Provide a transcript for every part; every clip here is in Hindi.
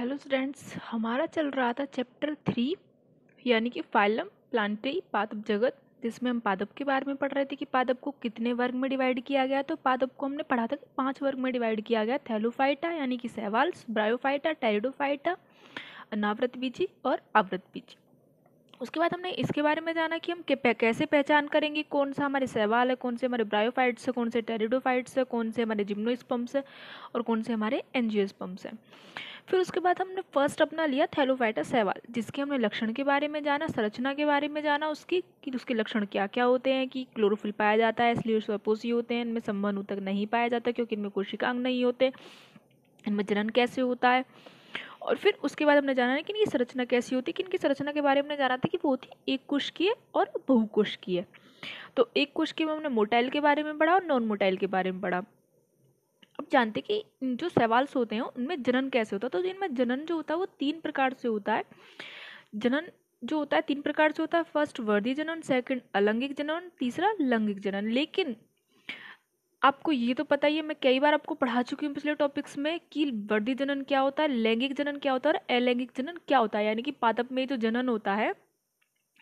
हेलो स्टूडेंट्स हमारा चल रहा था चैप्टर थ्री यानी कि फाइलम प्लांटरी पादप जगत जिसमें हम पादप के बारे में पढ़ रहे थे कि पादप को कितने वर्ग में डिवाइड किया गया तो पादप को हमने पढ़ा था कि पांच वर्ग में डिवाइड किया गया थैलोफाइटा यानी कि सहवाल्स ब्रायोफाइटा टेरिडोफाइटा अनावृत बीजी और आवृत बीजी उसके बाद हमने इसके बारे में जाना कि हम कैसे पहचान करेंगे कौन सा हमारे सहवाल है कौन से हमारे ब्रायोफाइट्स है कौन से टेरिडोफाइट्स है कौन से हमारे जिम्नोस्पम्स है और कौन से हमारे एनजियोस्पम्स हैं फिर उसके बाद हमने फर्स्ट अपना लिया थैलोफाइटा सहवाल जिसके हमने लक्षण के बारे में जाना संरचना के बारे में जाना उसकी कि उसके लक्षण क्या क्या होते हैं कि क्लोरोफिल पाया जाता है इसलिए स्वपोषी होते हैं इनमें संबंध तक नहीं पाया जाता क्योंकि इनमें कोशिकांग नहीं होते इनमें जनन कैसे होता है और फिर उसके बाद हमने जाना है कि इनकी संरचना कैसी होती है कि इनकी संरचना के बारे में हमने जाना था कि वो होती है एक कोशिकीय और है तो एक कुश में हमने मोटाइल के बारे में पढ़ा और नॉन मोटाइल के बारे में पढ़ा अब जानते कि जो सवाल्स होते हैं उनमें जनन कैसे होता है तो इनमें जनन जो होता है वो तीन प्रकार से होता है जनन जो होता है तीन प्रकार से होता है फर्स्ट वर्दी जनन सेकंड अलैंगिक जनन तीसरा लैंगिक जनन लेकिन आपको ये तो पता ही है मैं कई बार आपको पढ़ा चुकी हूँ पिछले टॉपिक्स में कि वर्दी जनन क्या होता है लैंगिक जनन क्या होता है और अलैंगिक जनन क्या होता है यानी कि पादप में जो जनन होता है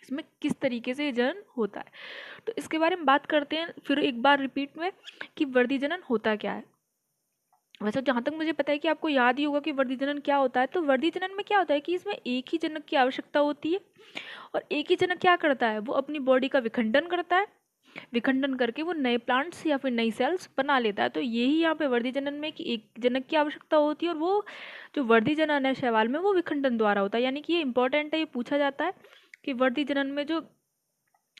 इसमें किस तरीके से जनन होता है तो इसके बारे में बात करते हैं फिर एक बार रिपीट में कि वर्दी जनन होता क्या है वैसे जहाँ तक मुझे पता है कि आपको याद ही होगा कि वर्दी जनन क्या होता है तो वर्दी जनन में क्या होता है कि इसमें एक ही जनक की आवश्यकता होती है और एक ही जनक क्या करता है वो अपनी बॉडी का विखंडन करता है विखंडन करके वो नए प्लांट्स या फिर नई सेल्स बना लेता है तो यही यहाँ पे वर्दी जनन में कि एक जनक की आवश्यकता होती है और वो जो वर्दी जनन है शैवाल में वो विखंडन द्वारा होता है यानी कि ये इंपॉर्टेंट है ये पूछा जाता है कि वर्दी जनन में जो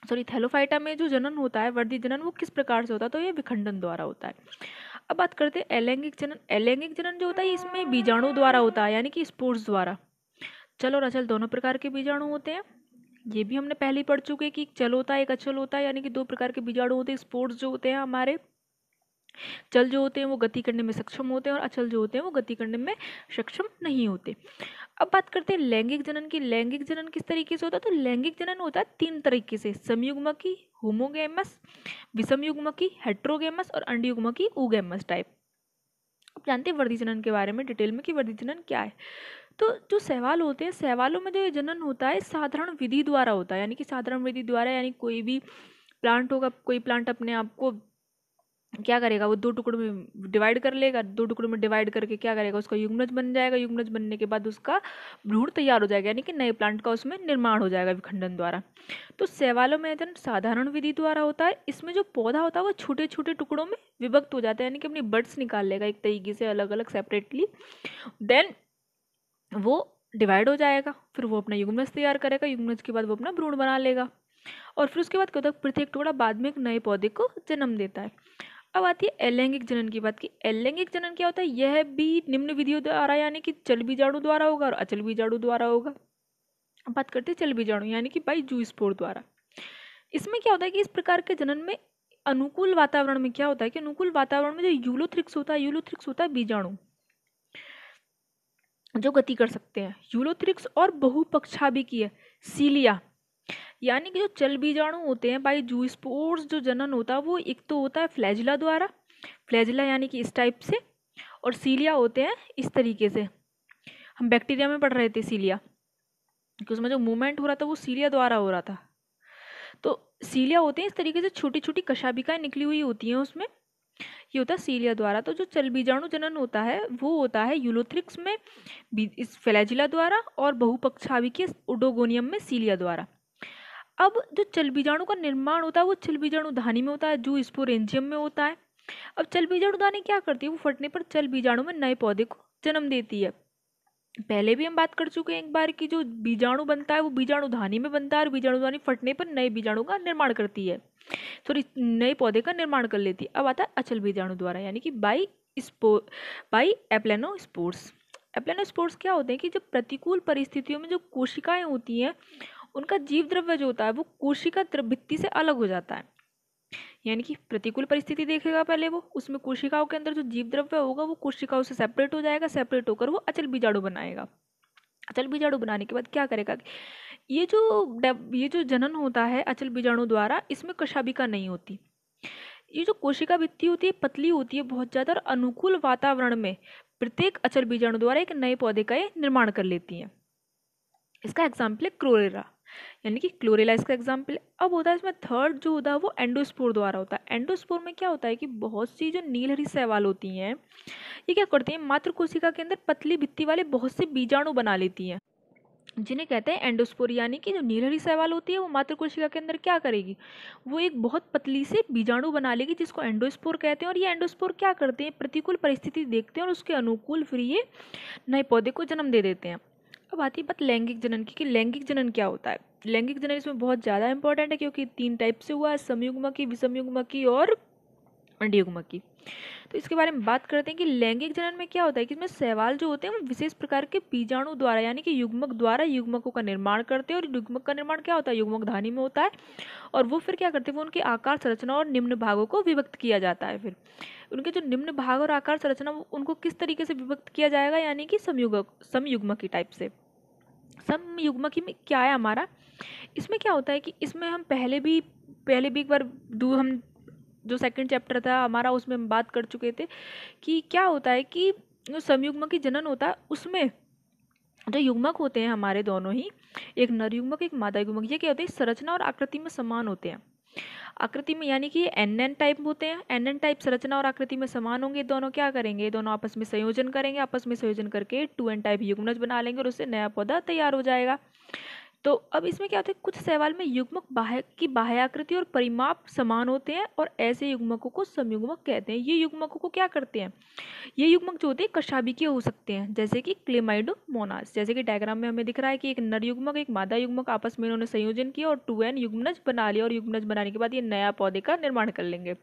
सॉरी थैलोफाइटा में जो जनन होता है वर्दी जनन वो किस प्रकार से होता है तो ये विखंडन द्वारा होता है अब बात करते हैं अलैंगिक जनन अलैंगिक जनन जो होता है इसमें बीजाणु द्वारा होता है यानी कि स्पोर्ट्स द्वारा चलो और अचल दोनों प्रकार के बीजाणु होते हैं ये भी हमने पहले ही पढ़ चुके कि चल होता है एक अचल होता है यानी कि दो प्रकार के बीजाणु होते हैं स्पोर्ट्स जो होते हैं हमारे चल जो होते हैं वो गति करने में सक्षम होते हैं और अचल जो होते हैं वो गति करने में सक्षम नहीं होते अब बात करते हैं लैंगिक जनन की लैंगिक जनन किस तरीके से होता है तो लैंगिक जनन होता है तीन तरीके से की होमोगेमस विषमयुग्मकी हेट्रोगेमस और अंडयुग्मकी उगेमस टाइप आप जानते हैं वर्दी जनन के बारे में डिटेल में कि वर्दी जनन क्या है तो जो सहवाल होते हैं सहवालों में जो ये जनन होता है साधारण विधि द्वारा होता है यानी कि साधारण विधि द्वारा यानी कोई भी प्लांट होगा कोई प्लांट अपने आप को क्या करेगा वो दो टुकड़ों में डिवाइड कर लेगा दो टुकड़ों में डिवाइड करके क्या करेगा उसका युग्मज बन जाएगा युग्मज बनने के बाद उसका भ्रूण तैयार हो जाएगा यानी कि नए प्लांट का उसमें निर्माण हो जाएगा विखंडन द्वारा तो सैवालों में जन साधारण विधि द्वारा होता है इसमें जो पौधा होता है वो छोटे छोटे टुकड़ों में विभक्त हो जाता है यानी कि अपनी बर्ड्स निकाल लेगा एक तरीके से अलग अलग सेपरेटली देन वो डिवाइड हो जाएगा फिर वो अपना युगमनस तैयार करेगा युगमज के बाद वो अपना भ्रूण बना लेगा और फिर उसके बाद क्या होता है पृथ्वी टुकड़ा बाद में एक नए पौधे को जन्म देता है अब आती है अलैंगिक जनन की बात की अलैंगिक जनन क्या होता है यह भी निम्न विधियों द्वारा यानी कि चल बीजाणु द्वारा होगा और अचल बीजाणु द्वारा होगा बात करते हैं चल बीजाणु यानी कि बाई जू स्पोर द्वारा इसमें क्या होता है कि इस प्रकार के जनन में अनुकूल वातावरण में क्या होता है कि अनुकूल वातावरण में जो यूलोथ्रिक्स होता है यूलोथ्रिक्स होता है बीजाणु जो गति कर सकते हैं यूलोथ्रिक्स और बहुपक्षा भी की है सीलिया यानी कि जो चल बीजाणु होते हैं बाई जू स्पोर्स जो जनन होता है वो एक तो होता है फ्लैजिला द्वारा फ्लैजिला यानी कि इस टाइप से और सीलिया होते हैं इस तरीके से हम बैक्टीरिया में पढ़ रहे थे सीलिया क्योंकि उसमें जो मूवमेंट हो रहा था वो सीलिया द्वारा हो रहा था तो सीलिया होते हैं इस तरीके से छोटी छोटी कशाबिकाएँ निकली हुई होती हैं उसमें ये होता है सीलिया द्वारा तो जो चल बीजाणु जनन होता है वो होता है यूलोथ्रिक्स में इस फेलेजिला द्वारा और बहुपक्षावी के ओडोगोनियम में सीलिया द्वारा अब जो चल बीजाणु का निर्माण होता है वो चल बीजाणु धानी में होता है जो स्पोरेंजियम में होता है अब चल बीजाणु धानी क्या करती है वो फटने पर चल बीजाणु में नए पौधे को जन्म देती है पहले भी हम बात कर चुके हैं एक बार कि जो बीजाणु बनता है वो बीजाणु धानी में बनता है और बीजाणु धानी फटने पर नए बीजाणु का निर्माण करती है सॉरी नए पौधे का निर्माण कर लेती है अब आता है अचल बीजाणु द्वारा यानी कि बाई स्पो बाई एप्लेनो स्पोर्ट्स क्या होते हैं कि जब प्रतिकूल परिस्थितियों में जो कोशिकाएँ होती हैं उनका जीव द्रव्य जो होता है वो कोशिका भित्ति से अलग हो जाता है यानी कि प्रतिकूल परिस्थिति देखेगा पहले वो उसमें कोशिकाओं के अंदर जो जीव द्रव्य होगा वो कोशिकाओं से सेपरेट हो जाएगा सेपरेट होकर वो अचल बीजाणु बनाएगा अचल बीजाणु बनाने के बाद क्या करेगा ये जो ये जो जनन होता है अचल बीजाणु द्वारा इसमें कशाबिका नहीं होती ये जो कोशिका भित्ति होती है पतली होती है बहुत ज़्यादा और अनुकूल वातावरण में प्रत्येक अचल बीजाणु द्वारा एक नए पौधे का निर्माण कर लेती है इसका एग्जाम्पल है क्रोरेरा यानी कि क्लोरेलाइस का एग्जाम्पल अब होता है इसमें थर्ड जो होता है वो एंडोस्पोर द्वारा होता है एंडोस्पोर में क्या होता है कि बहुत सी जो नीलहरी सहवाल होती हैं ये क्या करती हैं मात्र कोशिका के अंदर पतली भित्ती वाले बहुत से बीजाणु बना लेती हैं जिन्हें कहते हैं एंडोस्पोर यानी कि जो नीलहरी सहवाल होती है वो मात्र कोशिका के अंदर क्या करेगी वो एक बहुत पतली से बीजाणु बना लेगी जिसको एंडोस्पोर कहते हैं और ये एंडोस्पोर क्या करते हैं प्रतिकूल परिस्थिति देखते हैं और उसके अनुकूल फिर ये नए पौधे को जन्म दे देते हैं अब आती है बात लैंगिक जनन की कि लैंगिक जनन क्या होता है लैंगिक जनन इसमें बहुत ज़्यादा इंपॉर्टेंट है क्योंकि तीन टाइप से हुआ है समयुग्मकी विषमयुग्मकी और अंडयुग्मकी तो इसके बारे में बात करते हैं कि लैंगिक जनन में क्या होता है कि इसमें सहवाल जो होते हैं वो विशेष प्रकार के बीजाणु द्वारा यानी कि युग्मक द्वारा युग्मकों का निर्माण करते हैं और युग्मक का निर्माण क्या होता है युग्मक धानी में होता है और वो फिर क्या करते हैं वो उनके आकार संरचना और निम्न भागों को विभक्त किया जाता है फिर उनके जो निम्न भाग और आकार संरचना उनको किस तरीके से विभक्त किया जाएगा यानी कि समयुगक समयुग्मक की टाइप से समयुग्मक में क्या है हमारा इसमें क्या होता है कि इसमें हम पहले भी पहले भी एक बार दू हम जो सेकंड चैप्टर था हमारा उसमें हम बात कर चुके थे कि क्या होता है कि जो संयुग्म की जनन होता है उसमें जो युग्मक होते हैं हमारे दोनों ही एक नर युग्मक एक मादा युग्मक ये क्या होते हैं संरचना और आकृति में समान होते हैं आकृति में यानी कि एन एन टाइप होते हैं एन एन टाइप संरचना और आकृति में समान होंगे दोनों क्या करेंगे दोनों आपस में संयोजन करेंगे आपस में संयोजन करके टू एन टाइप युग्मज बना लेंगे और उससे नया पौधा तैयार हो जाएगा तो अब इसमें क्या होता है कुछ सवाल में युग्मक बाह्य की बाह्याकृति और परिमाप समान होते हैं और ऐसे युग्मकों को संयुग्मक कहते हैं ये युग्मकों को क्या करते हैं ये युग्मक जो होते हैं कशाबिकीय हो सकते हैं जैसे कि क्लेमाइडो मोनास जैसे कि डायग्राम में हमें दिख रहा है कि एक नर युग्मक एक मादा युग्मक आपस में इन्होंने संयोजन किया और टू एन युग्मनज बना लिया और युग्मनज बनाने के बाद ये नया पौधे का निर्माण कर लेंगे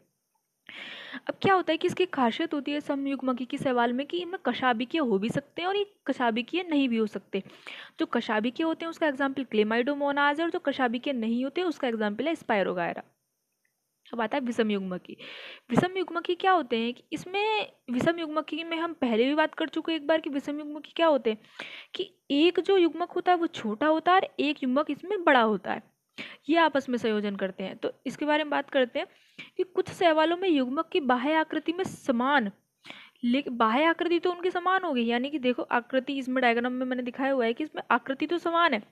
अब क्या होता है कि इसकी खासियत होती है समयुग की सवाल में कि इनमें कशाबिकीय हो भी सकते हैं और ये कशाबिकीय नहीं भी हो सकते जो कशाबिकीय होते हैं उसका एग्जाम्पल क्लेमाइडोमोनाज है और जो कशाबिकीय नहीं होते उसका एग्जाम्पल है स्पायरोगायरा अब आता है विषम युग्मकी विषम युग्मकी क्या होते हैं कि इसमें विषम युग्मकी में हम पहले भी बात कर चुके हैं एक बार कि विषम युग्मकी क्या होते हैं कि एक जो युग्मक होता है वो छोटा होता है और एक युग्मक इसमें बड़ा होता है ये आपस में संयोजन करते हैं तो इसके बारे में बात करते हैं कि कुछ सहवालों में युग्मक की बाह्य आकृति में समान लेकिन बाह्य आकृति तो उनके समान होगी यानी कि देखो आकृति इसमें डायग्राम में मैंने दिखाया हुआ है कि इसमें आकृति तो समान है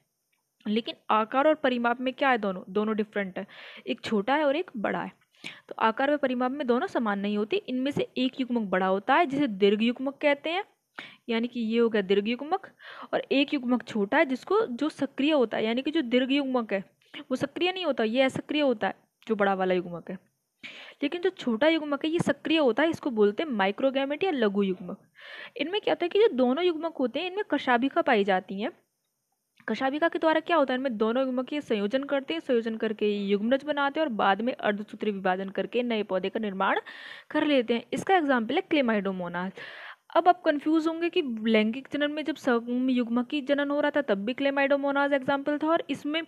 लेकिन आकार और परिमाप में क्या है दोनों दोनों डिफरेंट है एक छोटा है और एक बड़ा है तो आकार और परिमाप में दोनों समान नहीं होते इनमें से एक युग्मक बड़ा होता है जिसे दीर्घ युग्मक कहते हैं यानी कि ये हो गया दीर्घ युग्मक और एक युग्मक छोटा है जिसको जो सक्रिय होता है यानी कि जो दीर्घ युग्मक है वो सक्रिय नहीं होता ये असक्रिय होता है जो बड़ा वाला युग्मक है लेकिन जो छोटा युग्मक है ये सक्रिय होता है इसको बोलते हैं माइक्रोगैमेट या लघु युग्मक इनमें क्या होता है कि जो दोनों युग्मक होते हैं इनमें कशाभिका पाई जाती हैं कशाभिका के द्वारा क्या होता है इनमें दोनों युग्मक ये संयोजन करते हैं संयोजन करके युग्मज बनाते हैं और बाद में अर्धसूत्री विभाजन करके नए पौधे का निर्माण कर लेते हैं इसका एग्जाम्पल है क्लेमाइडोमोनास अब आप कंफ्यूज होंगे कि लैंगिक जनन में जब सम युग्म की जनन हो रहा था तब भी क्लेमाइडोमोनाज एग्जाम्पल था और इसमें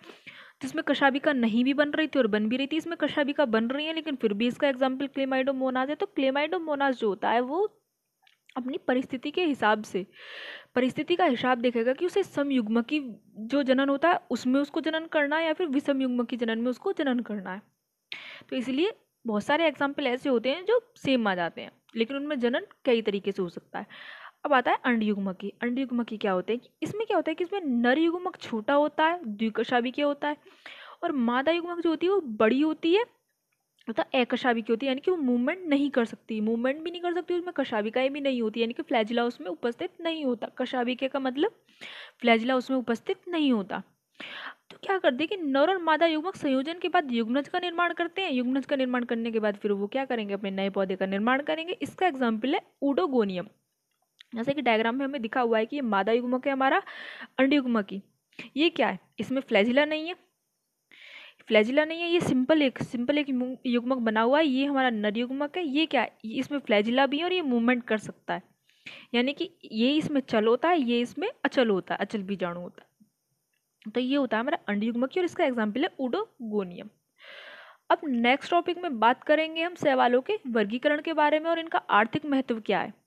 जिसमें कशाबिका नहीं भी बन रही थी और बन भी रही थी इसमें कशाबिका बन रही है लेकिन फिर भी इसका एग्जाम्पल क्लेमाइडोमोनाज है तो क्लेमाइडोमोनाज जो होता है वो अपनी परिस्थिति के हिसाब से परिस्थिति का हिसाब देखेगा कि उसे समयुग्म की जो जनन होता है उसमें उसको जनन करना है या फिर विषमयुग्म की जनन में उसको जनन करना है तो इसलिए बहुत सारे एग्जाम्पल ऐसे होते हैं जो सेम आ जाते हैं लेकिन उनमें जनन कई तरीके से हो सकता है अब आता है अंडयुग्मकी अंडयुग्मकी क्या होते हैं इसमें क्या होता है कि इसमें नर युग्मक छोटा होता है भी क्या होता है और मादा युग्मक जो होती है वो बड़ी होती है मतलब भी की होती है यानी कि वो मूवमेंट नहीं कर सकती मूवमेंट भी नहीं कर सकती उसमें कशाबिकाएँ भी नहीं होती यानी कि फ्लैजिला उसमें उपस्थित नहीं होता कशाविके का मतलब फ्लैजिला उसमें उपस्थित नहीं होता तो क्या करते हैं कि नर और मादा युग्मक संयोजन के बाद युग्मज का निर्माण करते हैं युग्मज का निर्माण करने के बाद फिर वो क्या करेंगे अपने नए पौधे का निर्माण करेंगे इसका एग्जाम्पल है ओडोगोनियम जैसे कि डायग्राम में हमें दिखा हुआ है कि ये मादा युग्मक है हमारा अंडयुग्मक ही ये क्या है इसमें फ्लैजिला नहीं है फ्लैजिला नहीं है ये सिंपल एक सिंपल एक युग्मक बना हुआ है ये हमारा नरयुग्मक है ये क्या है इसमें फ्लैजिला भी है और ये मूवमेंट कर सकता है यानी कि ये इसमें चल होता है ये इसमें अचल होता है अचल बीजाणु होता है तो ये होता है हमारा अंडयुग्मकी और इसका एग्जाम्पल है उडोगोनियम अब नेक्स्ट टॉपिक में बात करेंगे हम सेवालों के वर्गीकरण के बारे में और इनका आर्थिक महत्व क्या है